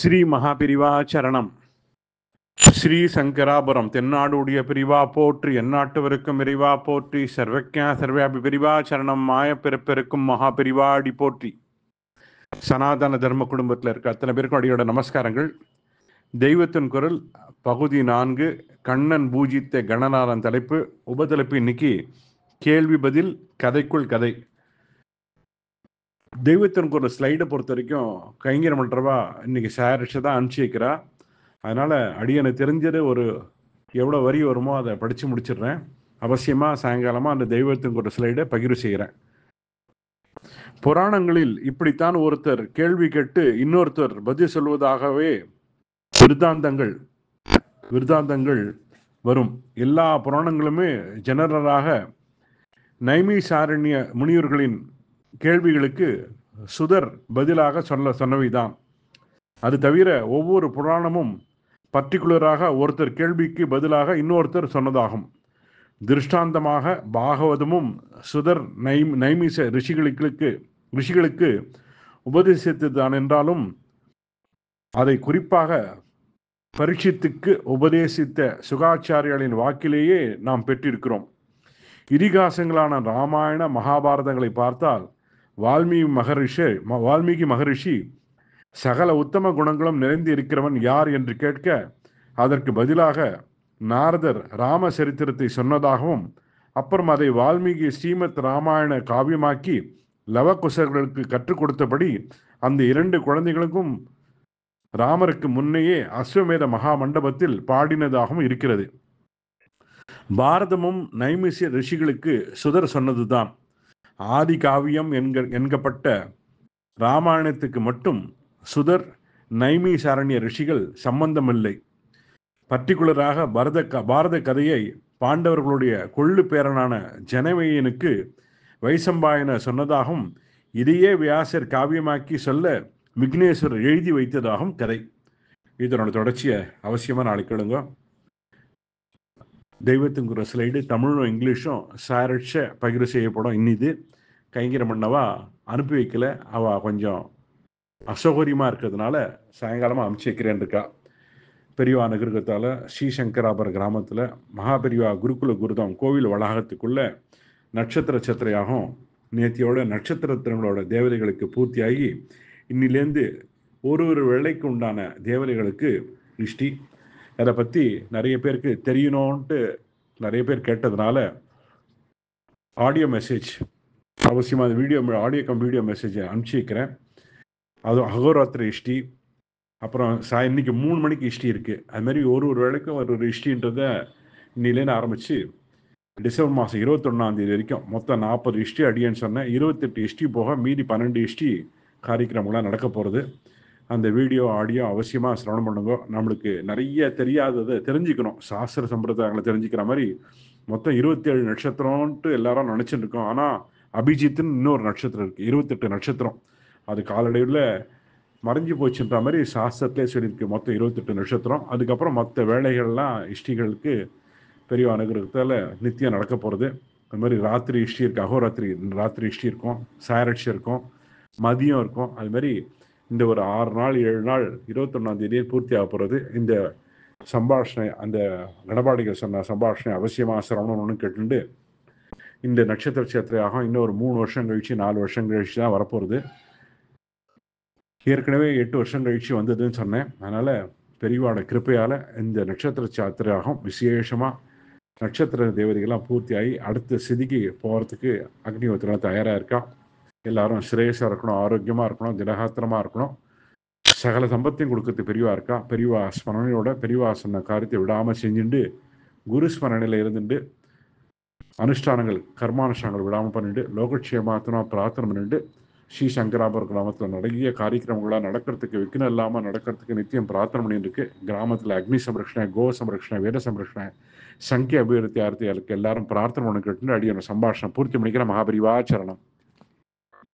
ஸ்ரீ மகாபிரிவா சரணம் ஸ்ரீ சங்கராபுரம் தென்னாடுடைய பிரிவா போற்றி எந்நாட்டவருக்கும் பிரிவா போற்றி சர்வக்யா சர்வியாபி பிரிவா சரணம் மாய பிறப்பிருக்கும் மகாபிரிவாடி போற்றி சனாதன தர்ம குடும்பத்தில் இருக்க அத்தனை பேருக்கும் அடியோட நமஸ்காரங்கள் தெய்வத்தின் குரல் பகுதி நான்கு கண்ணன் பூஜித்த கணநாதன் தலைப்பு உபதலைப்பு இன்னைக்கு கேள்வி பதில் கதைக்குள் கதை தெய்வத்திற்கு ஒரு ஸ்லைடை பொறுத்த வரைக்கும் கைங்கரம் பண்ணுறவா இன்னைக்கு ஷேரிஷை தான் அனுப்பிச்சி வைக்கிறா அதனால் அடியனை தெரிஞ்சது ஒரு எவ்வளோ வரி வருமோ அதை படித்து முடிச்சிடுறேன் அவசியமாக சாயங்காலமாக அந்த தெய்வத்தின் ஒரு ஸ்லைடை பகிர்வு செய்கிறேன் புராணங்களில் இப்படித்தான் ஒருத்தர் கேள்வி கேட்டு இன்னொருத்தர் பதில் சொல்வதாகவே விருத்தாந்தங்கள் விருத்தாந்தங்கள் வரும் எல்லா புராணங்களுமே ஜெனரலாக நைமி சாரண்ய முனிவர்களின் கேள்விகளுக்கு சுதர் பதிலாக சொல்ல சொன்னவைதான் அது தவிர ஒவ்வொரு புராணமும் பர்டிகுலராக ஒருத்தர் கேள்விக்கு பதிலாக இன்னொருத்தர் சொன்னதாகும் திருஷ்டாந்தமாக பாகவதமும் சுதர் நை நைமிச ரிஷிகளுக்கு ரிஷிகளுக்கு உபதேசித்ததுதான் என்றாலும் அதை குறிப்பாக பரீட்சித்துக்கு உபதேசித்த சுகாச்சாரியாளின் வாக்கிலேயே நாம் பெற்றிருக்கிறோம் இதிகாசங்களான ராமாயண மகாபாரதங்களை பார்த்தால் வால்மீகி மகரிஷி வால்மீகி மகரிஷி சகல உத்தம குணங்களும் நிறைந்து இருக்கிறவன் யார் என்று கேட்க அதற்கு பதிலாக நாரதர் ராம சரித்திரத்தை சொன்னதாகவும் அப்புறம் அதை வால்மீகி ஸ்ரீமத் ராமாயண காவியமாக்கி லவகுசர்களுக்கு கற்றுக் கொடுத்தபடி அந்த இரண்டு குழந்தைகளுக்கும் ராமருக்கு முன்னையே அஸ்வமேத மகா மண்டபத்தில் பாடினதாகவும் இருக்கிறது பாரதமும் நைமிசிய ரிஷிகளுக்கு சுதர் சொன்னதுதான் ஆதி காவியம் என்க என்கப்பட்ட ராமாயணத்துக்கு மட்டும் சுதர் நைமி சாரண்ய ரிஷிகள் சம்பந்தமில்லை பர்டிகுலராக பரத க பாரத கதையை பாண்டவர்களுடைய கொள்ளு பேரனான ஜனவையனுக்கு வைசம்பாயன சொன்னதாகவும் இதையே வியாசர் காவியமாக்கி சொல்ல விக்னேஸ்வரர் எழுதி வைத்ததாகவும் கதை இதனோட தொடர்ச்சியை அவசியமாக நாளைக்கு தெய்வத்துங்கிற ஸ்லைடு தமிழும் இங்கிலீஷும் சாரட்ச பகிர்வு செய்யப்படும் இன்னிது கைங்கிற மன்னவா அனுப்பி வைக்கல அவ கொஞ்சம் அசௌகரியமாக இருக்கிறதுனால சாயங்காலமாக அனுப்பிச்சு வைக்கிறேன் இருக்கா பெரியவா நகருக்கத்தால் ஸ்ரீசங்கராபுர கிராமத்தில் மகாபெரிவா குருகுல குருதம் கோவில் வளாகத்துக்குள்ளே நட்சத்திர சத்திரையாகும் நேத்தியோட நட்சத்திரத்தினங்களோட தேவதைகளுக்கு பூர்த்தியாகி இன்னிலேருந்து ஒரு ஒரு வேலைக்கு உண்டான தேவதைகளுக்கு இஷ்டி அதை பற்றி நிறைய பேருக்கு தெரியணும்ன்ட்டு நிறைய பேர் கேட்டதுனால ஆடியோ மெசேஜ் அவசியமாக அந்த வீடியோ ஆடியோ கம் வீடியோ மெசேஜை அனுப்பிச்சி வைக்கிறேன் அதுவும் அகோராத்திரி இஷ்டி அப்புறம் சா இன்னைக்கு மூணு மணிக்கு இஷ்டி இருக்குது அது மாதிரி ஒரு ஒரு வேலைக்கும் ஒரு ஒரு இஷ்டின்றத இன்னிலேருந்து ஆரம்பித்து டிசம்பர் மாதம் இருபத்தொன்னாந்தேதி வரைக்கும் மொத்தம் நாற்பது இஷ்டி அடியேன்னு சொன்னேன் இருபத்தெட்டு இஷ்டி போக மீதி பன்னெண்டு இஷ்டி காரியக்கிரமெல்லாம் நடக்க போகிறது அந்த வீடியோ ஆடியோ அவசியமாக சிரவணம் பண்ணுங்க நம்மளுக்கு நிறைய தெரியாததை தெரிஞ்சுக்கணும் சாஸ்திர சம்பிரதாயங்களை தெரிஞ்சுக்கிற மாதிரி மொத்தம் இருபத்தேழு நட்சத்திரம்ன்ட்டு எல்லாரும் நினச்சிட்டு இருக்கோம் ஆனால் அபிஜித்துன்னு இன்னொரு நட்சத்திரம் இருக்குது இருபத்தெட்டு நட்சத்திரம் அது காலடைவில் மறைஞ்சு போச்சுன்ற மாதிரி சாஸ்திரத்திலே சொல்லியிருக்கு மொத்தம் இருபத்தெட்டு நட்சத்திரம் அதுக்கப்புறம் மற்ற வேலைகள்லாம் இஷ்டிகளுக்கு பெரிய அனுகிரகத்தால் நித்தியம் நடக்க போகிறது அது மாதிரி ராத்திரி இஷ்டி இருக்குது அகோராத்திரி ராத்திரி இஷ்டி இருக்கும் சாரட்சி இருக்கும் மதியம் இருக்கும் அது மாதிரி இந்த ஒரு ஆறு நாள் ஏழு நாள் இருபத்தொன்னாம் தேதியே பூர்த்தி ஆக போகிறது இந்த சம்பாஷணை அந்த நடபாடிகள் சொன்ன சம்பாஷணை அவசியமாக சிரமணும்னு கேட்டுண்டு இந்த நட்சத்திர சேத்திரையாக இன்னும் ஒரு மூணு வருஷம் கழிச்சு நாலு வருஷம் கழிச்சு தான் வரப்போகிறது ஏற்கனவே எட்டு வருஷம் கழிச்சு வந்ததுன்னு சொன்னேன் அதனால் பெரிவான கிருப்பையால் இந்த நட்சத்திர சாத்திரையாகும் விசேஷமாக நட்சத்திர தேவதைகள்லாம் பூர்த்தியாகி அடுத்த சிதிக்கு போகிறதுக்கு அக்னிஹோத்திரம் தயாராக இருக்கான் எல்லாரும் ஸ்ரேயஸாக இருக்கணும் ஆரோக்கியமா இருக்கணும் திடகாத்திரமாக இருக்கணும் சகல சம்பத்தையும் கொடுக்கறது பெரியவா இருக்கா பெரியவா ஸ்மரணையோட பெரியவா சொன்ன காரியத்தை விடாமல் செஞ்சுட்டு குரு ஸ்மரணையில இருந்துட்டு அனுஷ்டானங்கள் கர்மானுஷ்டானங்கள் விடாம பண்ணிட்டு லோகக்ஷேமாத்தனா பிரார்த்தனை பண்ணிட்டு ஸ்ரீ சங்கராபுர கிராமத்துல நடக்கிய காரியக்கிரமங்களா நடக்கிறதுக்கு விக்கினம் இல்லாம நடக்கிறதுக்கு நித்தியம் பிரார்த்தனை பண்ணிட்டு இருக்கு கிராமத்துல அக்னி சம்ரக்ஷணை கோ சம்ரக்ஷணை வேத சம்ரக்ஷணை சங்கிய அபிவிருத்தி ஆர்த்தி எல்லாரும் பிரார்த்தனை பண்ணி கேட்டுன்னு அடியோட சம்பாஷணம் பூர்த்தி பண்ணிக்கிற மகாபரிவாச்சரணம்